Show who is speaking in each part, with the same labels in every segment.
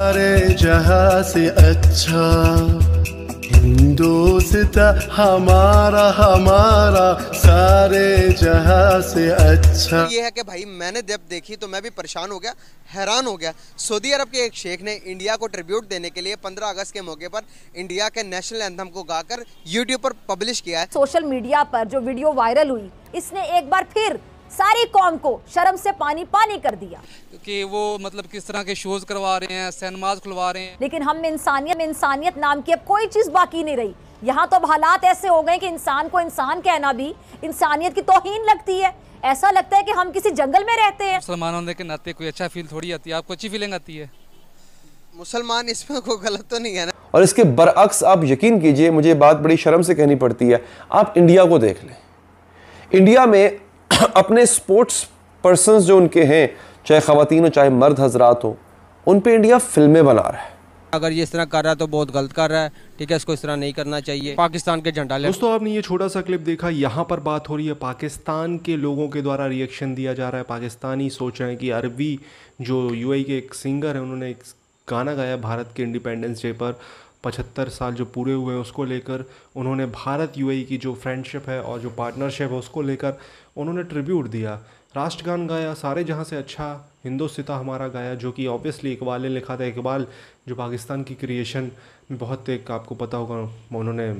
Speaker 1: सारे जहाँ से अच्छा हिंदोस्ता हमारा हमारा सारे जहाँ से अच्छा ये
Speaker 2: है कि भाई मैंने जब देखी तो मैं भी परेशान हो गया हैरान हो गया सऊदी अरब के एक शेख ने इंडिया को ट्रिब्यूट देने के लिए 15 अगस्त के मौके पर इंडिया के नेशनल एंथम को गाकर यूट्यूब पर पब्लिश किया है सोशल मीडिया पर जो वीडियो वायरल हुई इसने एक बार फिर सारी कौम को शर्म से पानी पानी कर दिया
Speaker 3: कि वो मतलब किस तरह के शोज करवा रहे हैं सैनमाज खुलवा रहे हैं
Speaker 2: लेकिन हम इंसानियत में इंसानियत नाम की अब कोई चीज बाकी नहीं रही यहाँ तो अब हालात ऐसे हो गए कि इंसान को इंसान कहना भी इंसानियत की तोहन लगती है ऐसा लगता है कि हम किसी जंगल में रहते हैं
Speaker 3: मुसलमान होने के नाते कोई अच्छा फील थोड़ी आती है आपको अच्छी फीलिंग आती है
Speaker 2: मुसलमान इसमें कोई गलत तो नहीं है ना
Speaker 4: और इसके बरअक्स आप यकीन कीजिए मुझे बात बड़ी शर्म से कहनी पड़ती है आप इंडिया को देख लें इंडिया में अपने स्पोर्ट्स पर्सन जो उनके हैं चाहे खातन हो चाहे मर्द हजरात हो उन पर इंडिया फिल्में बना
Speaker 1: रहा है
Speaker 2: अगर ये इस तरह कर रहा है तो बहुत गलत कर रहा है ठीक है इसको इस तरह नहीं करना चाहिए पाकिस्तान के झंडा दोस्तों
Speaker 1: आपने ये छोटा सा
Speaker 2: क्लिप देखा यहाँ पर
Speaker 1: बात हो रही है पाकिस्तान के लोगों के द्वारा रिएक्शन दिया जा रहा है पाकिस्तानी सोच रहे हैं कि अरबी जो यूएई e के एक सिंगर है उन्होंने एक गाना गाया भारत के इंडिपेंडेंस डे पर पचहत्तर साल जो पूरे हुए हैं उसको लेकर उन्होंने भारत यू e की जो फ्रेंडशिप है और जो पार्टनरशिप है उसको लेकर उन्होंने ट्रिब्यूट दिया राष्ट्रगान गाया सारे जहाँ से अच्छा हिंदोस्ता हमारा गाया जो कि ऑब्वियसली इकबाल ने लिखा था इकबाल जो पाकिस्तान की क्रिएशन में बहुत एक आपको पता होगा उन्होंने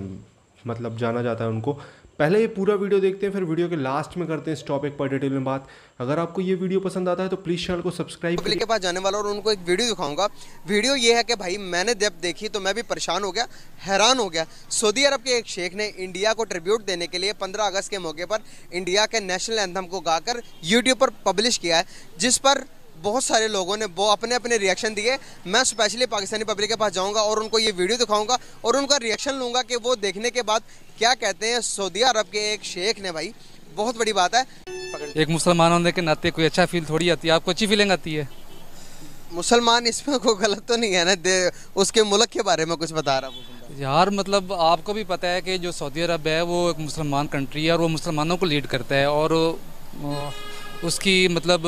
Speaker 1: मतलब जाना जाता है उनको पहले ये पूरा वीडियो देखते हैं फिर वीडियो के लास्ट में करते हैं इस टॉपिक पर डिटेल में बात अगर आपको ये वीडियो पसंद आता है तो प्लीज़ चैनल को सब्सक्राइब के
Speaker 2: पास जाने वाला और उनको एक वीडियो दिखाऊंगा वीडियो ये है कि भाई मैंने जब देखी तो मैं भी परेशान हो गया हैरान हो गया सऊदी अरब के एक शेख ने इंडिया को ट्रिब्यूट देने के लिए पंद्रह अगस्त के मौके पर इंडिया के नेशनल एंथम को गाकर यूट्यूब पर पब्लिश किया है जिस पर बहुत सारे लोगों ने वो अपने अपने रिएक्शन दिए मैं स्पेशली पाकिस्तानी पब्लिक के पास जाऊँगा और उनको ये वीडियो दिखाऊंगा और उनका रिएक्शन लूँगा कि वो देखने के बाद क्या कहते हैं सऊदी अरब के एक शेख ने भाई बहुत बड़ी बात है
Speaker 3: एक मुसलमान होने के नाते कोई अच्छा फील थोड़ी आती है आपको अच्छी फीलिंग आती है
Speaker 2: मुसलमान इसमें कोई गलत तो नहीं है ना दे उसके मुल्क के बारे में कुछ बता रहा हूँ यार मतलब
Speaker 3: आपको भी पता है कि जो सऊदी अरब है वो एक मुसलमान कंट्री है और वो मुसलमानों को लीड करता है और उसकी मतलब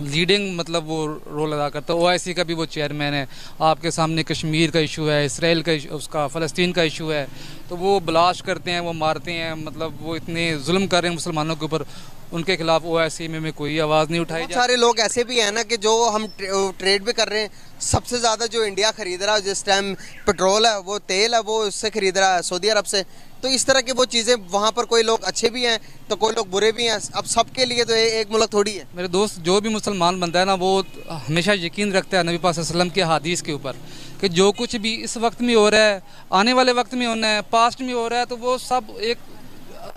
Speaker 3: लीडिंग मतलब वो रोल अदा करता है ओ का भी वो चेयरमैन है आपके सामने कश्मीर का इशू है इसराइल का उसका फ़लस्तीन का इशू है तो वो ब्लास्ट करते हैं वो मारते हैं मतलब वो इतने जुल्म कर रहे हैं मुसलमानों के ऊपर उनके खिलाफ ओ में, में कोई आवाज़ नहीं उठाई सारे लोग
Speaker 2: ऐसे भी हैं ना कि जो हम ट्रेड भी कर रहे हैं सबसे ज़्यादा जो इंडिया ख़रीद रहा है जिस टाइम पेट्रोल है वो तेल है वो उससे ख़रीद रहा है सऊदी अरब से तो इस तरह की वो चीज़ें वहाँ पर कोई लोग अच्छे भी हैं तो कोई लोग बुरे भी हैं अब सबके लिए तो ए, एक मुल्क थोड़ी है मेरे
Speaker 3: दोस्त जो भी मुसलमान बंदा है ना वो हमेशा यकीन रखते हैं नबी पासम के हादीस के ऊपर कि जो कुछ भी इस वक्त में हो रहा है आने वाले वक्त में होना है पास्ट में हो रहा है तो वो सब एक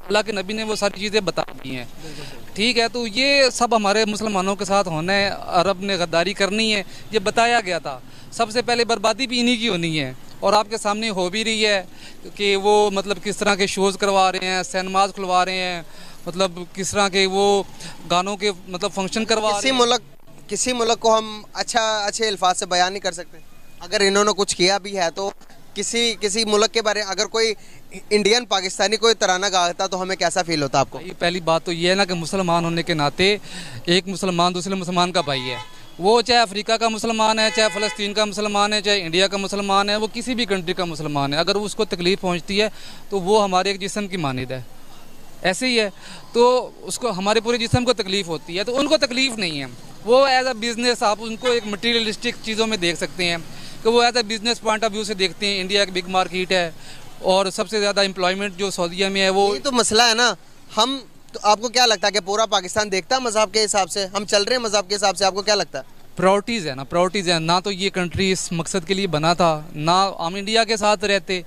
Speaker 3: अल्लाह के नबी ने वो सारी चीज़ें बता दी हैं ठीक है तो ये सब हमारे मुसलमानों के साथ होना है अरब ने गद्दारी करनी है ये बताया गया था सबसे पहले बर्बादी भी इन्हीं की होनी है और आपके सामने हो भी रही है कि वो मतलब किस तरह के शोज़ करवा रहे हैं सैनमाज खुलवा रहे हैं मतलब किस तरह के वो गानों के मतलब फंक्शन करवा किसी मुल्क
Speaker 2: किसी मुल्क को हम अच्छा अच्छे अल्फाज से बयान नहीं कर सकते अगर इन्होंने कुछ किया भी है तो किसी किसी मुल्क के बारे में अगर कोई इंडियन पाकिस्तानी कोई तराना गाता तो हमें कैसा फील होता आपको ये
Speaker 3: पहली बात तो ये है ना कि मुसलमान होने के नाते एक मुसलमान दूसरे मुसलमान का भाई है वो चाहे अफ्रीका का मुसलमान है चाहे फ़लस्तीन का मुसलमान है चाहे इंडिया का मुसलमान है वो किसी भी कंट्री का मुसलमान है अगर उसको तकलीफ़ पहुँचती है तो वो हमारे एक जिसम की मानद है ऐसे ही है तो उसको हमारे पूरे जिसम को तकलीफ़ होती है तो उनको तकलीफ़ नहीं है वो एज अ बिज़नेस आप उनको एक मटीरियलिस्टिक चीज़ों में देख सकते हैं कि वो as a business point of view से देखते हैं इंडिया एक बिग मार्केट है और सबसे ज़्यादा एम्प्लॉयमेंट जो सऊदीया में है वो ये तो
Speaker 2: मसला है ना हम तो आपको क्या लगता है कि पूरा पाकिस्तान देखता है मज़हब के हिसाब से हम चल रहे हैं मज़हब के हिसाब से आपको क्या लगता है
Speaker 3: प्रायोरिटीज़ है ना प्रायोरिटीज़ है ना तो ये कंट्री इस मकसद के लिए बना था ना हम इंडिया के साथ रहते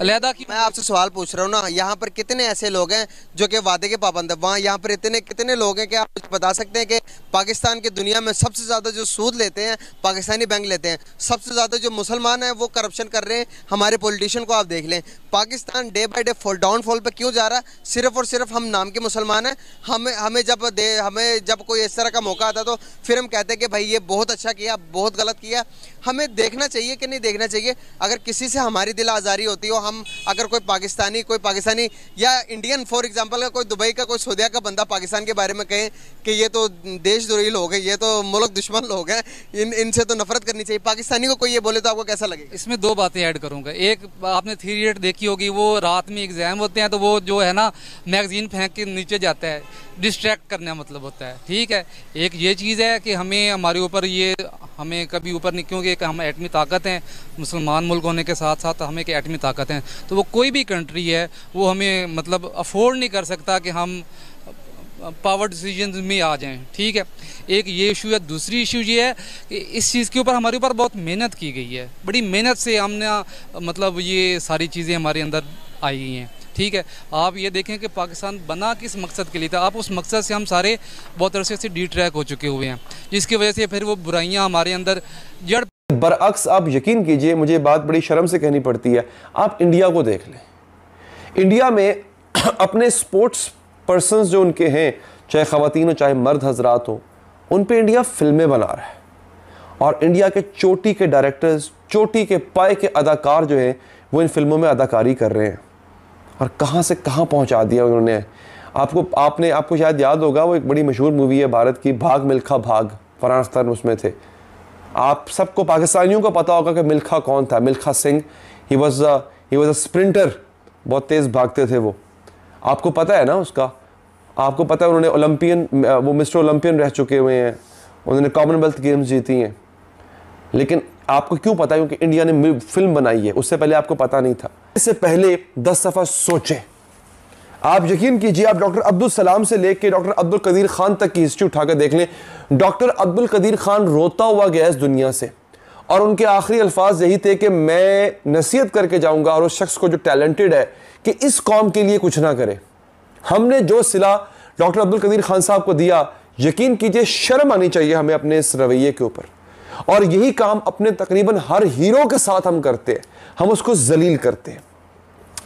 Speaker 2: अलहदा की मैं आपसे सवाल पूछ रहा हूँ ना यहाँ पर कितने ऐसे लोग हैं जो कि वादे के पाबंद है वहाँ यहाँ पर इतने कितने लोग हैं कि आप बता सकते हैं कि पाकिस्तान के दुनिया में सबसे ज़्यादा जो सूद लेते हैं पाकिस्तानी बैंक लेते हैं सबसे ज़्यादा जो मुसलमान हैं वो करप्शन कर रहे हैं हमारे पॉलिटिशियन को आप देख लें Pakistan day by day fall downfall पर क्यों जा रहा है सिर्फ और सिर्फ हम नाम के मुसलमान हैं हमें हमें जब दे हमें जब कोई इस तरह का मौका आता तो फिर हम कहते हैं कि भाई ये बहुत अच्छा किया बहुत गलत किया हमें देखना चाहिए कि नहीं देखना चाहिए अगर किसी से हमारी दिल आज़ारी होती हो हम अगर कोई पाकिस्तानी कोई पाकिस्तानी या इंडियन फॉर एग्ज़ाम्पल का कोई दुबई का कोई सऊदिया का बंदा पाकिस्तान के बारे में कहें कि ये तो देश देश लोग हैं ये तो मुल्क दुश्मन लोग हैं इन इनसे तो नफरत करनी चाहिए पाकिस्तानी को कोई ये बोले तो आपको कैसा लगे इसमें दो
Speaker 3: बातें ऐड करूंगा एक आपने थ्री रेट देखी होगी वो रात में एग्जाम होते हैं तो वो जो है ना मैगजीन फेंक के नीचे जाता है डिस्ट्रैक्ट करना मतलब होता है ठीक है एक ये चीज़ है कि हमें हमारे ऊपर ये हमें कभी ऊपर नहीं क्योंकि हम एटमी ताकत हैं मुसलमान मुल्क होने के साथ साथ हमें एक एटमी ताकत हैं तो वो कोई भी कंट्री है वो हमें मतलब अफोर्ड नहीं कर सकता कि हम पावर डिसीजन में आ जाएं ठीक है एक ये इशू है दूसरी इशू ये है कि इस चीज़ के ऊपर हमारे ऊपर बहुत मेहनत की गई है बड़ी मेहनत से हमने मतलब ये सारी चीज़ें हमारे अंदर आई हैं ठीक है आप ये देखें कि पाकिस्तान बना किस मकसद के लिए था आप उस मकसद से हम सारे बहुत अरसे से डी ट्रैक हो चुके हुए हैं जिसकी वजह से फिर वो बुराइयाँ हमारे अंदर जड़
Speaker 4: बरअक्स आप यकीन कीजिए मुझे बात बड़ी शर्म से कहनी पड़ती है आप इंडिया को देख लें इंडिया में अपने स्पोर्ट्स पर्सन जो उनके हैं चाहे ख़वान हो चाहे मर्द हजरात हो उन पर इंडिया फिल्में बना रहा है और इंडिया के चोटी के डायरेक्टर्स चोटी के पाए के अदाकार जो हैं वो इन फिल्मों में अदाकारी कर रहे हैं और कहाँ से कहाँ पहुँचा दिया उन्होंने आपको आपने आपको शायद याद होगा वो एक बड़ी मशहूर मूवी है भारत की भाग मिल्खा भाग फरहान अख्तर उसमें थे आप सबको पाकिस्तानियों को पता होगा कि मिल्खा कौन था Milkha Singh he was he was a sprinter बहुत तेज़ भागते थे वो आपको पता है ना उसका आपको पता है उन्होंने ओलंपियन वो मिस्टर ओलंपियन रह चुके हुए हैं उन्होंने कॉमनवेल्थ गेम्स जीती हैं लेकिन आपको क्यों पता है क्योंकि इंडिया ने फिल्म बनाई है उससे पहले आपको पता नहीं था इससे पहले दस दफ़ा सोचें आप यकीन कीजिए आप डॉक्टर अब्दुल सलाम से लेकर डॉक्टर अब्दुल कदीर खान तक की हिस्ट्री उठाकर देख लें डॉक्टर अब्दुल कदीर खान रोता हुआ गया इस दुनिया से और उनके आखिरी अल्फाज यही थे कि मैं नसीहत करके जाऊंगा और उस शख्स को जो टैलेंटेड है कि इस कौम के लिए कुछ ना करें हमने जो सिला डॉक्टर अब्दुल कदीर खान साहब को दिया यकीन कीजिए शर्म आनी चाहिए हमें अपने इस रवैये के ऊपर और यही काम अपने तकरीबन हर हीरो के साथ हम करते हैं हम उसको जलील करते हैं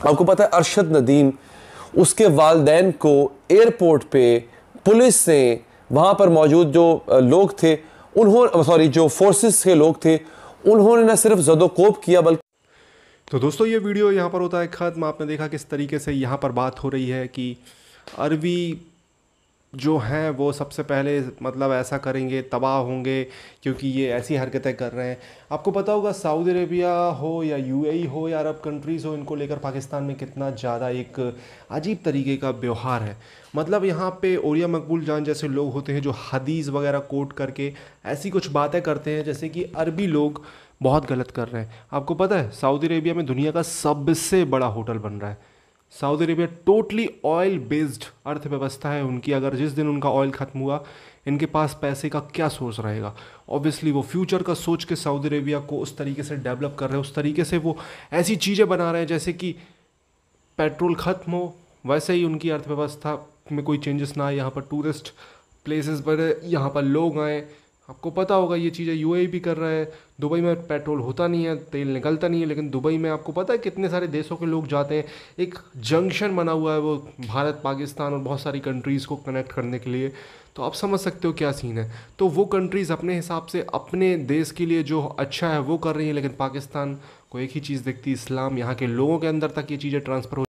Speaker 4: आपको पता है अरशद नदीम उसके वालदेन को एयरपोर्ट पे पुलिस ने वहाँ पर मौजूद जो लोग थे उन्होंने सॉरी जो फोर्सेस के लोग थे
Speaker 1: उन्होंने न सिर्फ जदोकोप किया बल्कि तो दोस्तों ये वीडियो यहाँ पर होता है ख़त्म आपने देखा किस तरीके से यहाँ पर बात हो रही है कि अरबी जो हैं वो सबसे पहले मतलब ऐसा करेंगे तबाह होंगे क्योंकि ये ऐसी हरकतें कर रहे हैं आपको पता होगा सऊदी अरेबिया हो या यूएई हो या अरब कंट्रीज़ हो इनको लेकर पाकिस्तान में कितना ज़्यादा एक अजीब तरीके का व्यवहार है मतलब यहाँ पे ओरिया मकबूल जान जैसे लोग होते हैं जो हदीज़ वगैरह कोट करके ऐसी कुछ बातें करते हैं जैसे कि अरबी लोग बहुत गलत कर रहे हैं आपको पता है सऊदी अरेबिया में दुनिया का सबसे बड़ा होटल बन रहा है Saudi Arabia totally oil based अर्थव्यवस्था है उनकी अगर जिस दिन उनका ऑयल ख़त्म हुआ इनके पास पैसे का क्या सोर्स रहेगा ऑब्वियसली वो फ्यूचर का सोच के सऊदी अरेबिया को उस तरीके से डेवलप कर रहे हैं उस तरीके से वो ऐसी चीज़ें बना रहे हैं जैसे कि पेट्रोल ख़त्म हो वैसे ही उनकी अर्थव्यवस्था में कोई चेंजेस ना आए यहाँ पर टूरिस्ट प्लेसेस पर यहाँ पर लोग आएँ आपको पता होगा ये चीज़ें यू e भी कर रहा है दुबई में पेट्रोल होता नहीं है तेल निकलता नहीं है लेकिन दुबई में आपको पता है कितने सारे देशों के लोग जाते हैं एक जंक्शन बना हुआ है वो भारत पाकिस्तान और बहुत सारी कंट्रीज़ को कनेक्ट करने के लिए तो आप समझ सकते हो क्या सीन है तो वो कंट्रीज़ अपने हिसाब से अपने देश के लिए जो अच्छा है वो कर रही है लेकिन पाकिस्तान को एक ही चीज़ दिखती इस्लाम यहाँ के लोगों के अंदर तक ये चीज़ें ट्रांसफ़र